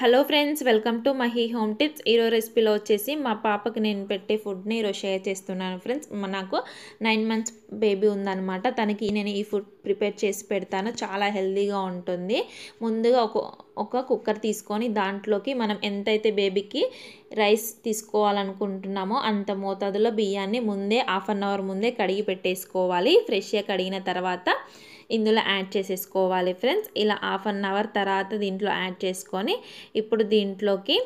hello friends welcome to Mahi home tips ఈరోజు రెసిపీలో వచ్చేసి మా పాపకి నేను పెట్టే ఫుడ్ని ఈరోజు షేర్ చేస్తున్నాను ఫ్రెండ్స్ నాకు నైన్ మంత్స్ బేబీ ఉందనమాట తనకి నేను ఈ ఫుడ్ ప్రిపేర్ చేసి పెడతాను చాలా హెల్దీగా ఉంటుంది ముందుగా ఒక ఒక కుక్కర్ తీసుకొని దాంట్లోకి మనం ఎంతైతే బేబీకి రైస్ తీసుకోవాలనుకుంటున్నామో అంత మోతాదులో బియ్యాన్ని ముందే హాఫ్ అన్ అవర్ ముందే కడిగి పెట్టేసుకోవాలి ఫ్రెష్గా కడిగిన తర్వాత ఇందులో యాడ్ చేసేసుకోవాలి ఫ్రెండ్స్ ఇలా హాఫ్ అన్ అవర్ తర్వాత దీంట్లో యాడ్ చేసుకొని ఇప్పుడు దీంట్లోకి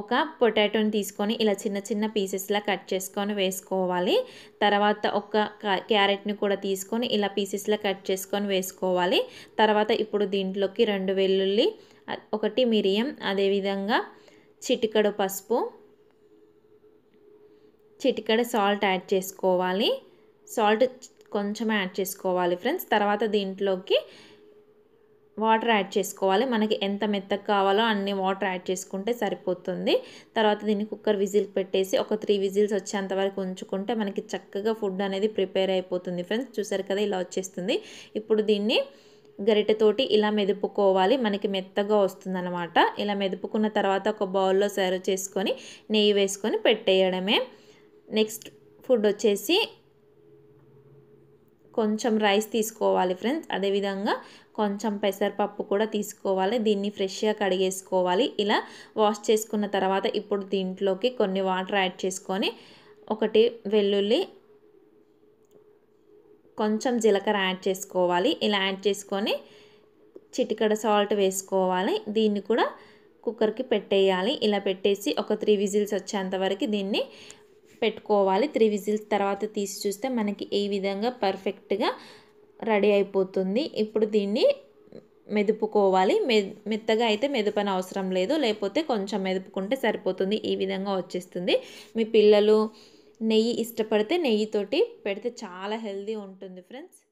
ఒక పొటాటోని తీసుకొని ఇలా చిన్న చిన్న పీసెస్లా కట్ చేసుకొని వేసుకోవాలి తర్వాత ఒక క్యారెట్ని కూడా తీసుకొని ఇలా పీసెస్లా కట్ చేసుకొని వేసుకోవాలి తర్వాత ఇప్పుడు దీంట్లోకి రెండు వెల్లుల్లి ఒకటి మిరియం అదేవిధంగా చిటికడు పసుపు చిటికడ సాల్ట్ యాడ్ చేసుకోవాలి సాల్ట్ కొంచెం యాడ్ చేసుకోవాలి ఫ్రెండ్స్ తర్వాత దీంట్లోకి వాటర్ యాడ్ చేసుకోవాలి మనకి ఎంత మెత్తగా కావాలో అన్ని వాటర్ యాడ్ చేసుకుంటే సరిపోతుంది తర్వాత దీన్ని కుక్కర్ విజిల్ పెట్టేసి ఒక త్రీ విజిల్స్ వచ్చేంత వరకు ఉంచుకుంటే మనకి చక్కగా ఫుడ్ అనేది ప్రిపేర్ అయిపోతుంది ఫ్రెండ్స్ చూసారు కదా ఇలా వచ్చేస్తుంది ఇప్పుడు దీన్ని గరిటెతోటి ఇలా మెదుపుకోవాలి మనకి మెత్తగా వస్తుందన్నమాట ఇలా మెదుపుకున్న తర్వాత ఒక బౌల్లో సర్వ్ చేసుకొని నెయ్యి వేసుకొని పెట్టేయడమే నెక్స్ట్ ఫుడ్ వచ్చేసి కొంచెం రైస్ తీసుకోవాలి ఫ్రెండ్స్ అదేవిధంగా కొంచెం పెసరపప్పు కూడా తీసుకోవాలి దీన్ని ఫ్రెష్గా కడిగేసుకోవాలి ఇలా వాష్ చేసుకున్న తర్వాత ఇప్పుడు దీంట్లోకి కొన్ని వాటర్ యాడ్ చేసుకొని ఒకటి వెల్లుల్లి కొంచెం జీలకర్ర యాడ్ చేసుకోవాలి ఇలా యాడ్ చేసుకొని చిటికడ సాల్ట్ వేసుకోవాలి దీన్ని కూడా కుక్కర్కి పెట్టేయాలి ఇలా పెట్టేసి ఒక త్రీ విజిల్స్ వచ్చేంత వరకు దీన్ని పెట్టుకోవాలి త్రీ విజిల్స్ తర్వాత తీసి చూస్తే మనకి ఈ విధంగా పర్ఫెక్ట్గా రెడీ అయిపోతుంది ఇప్పుడు దీన్ని మెదుపుకోవాలి మె మెత్తగా అయితే మెదపని అవసరం లేదు లేకపోతే కొంచెం మెదుపుకుంటే సరిపోతుంది ఈ విధంగా వచ్చేస్తుంది మీ పిల్లలు నెయ్యి ఇష్టపడితే నెయ్యితోటి పెడితే చాలా హెల్దీ ఉంటుంది ఫ్రెండ్స్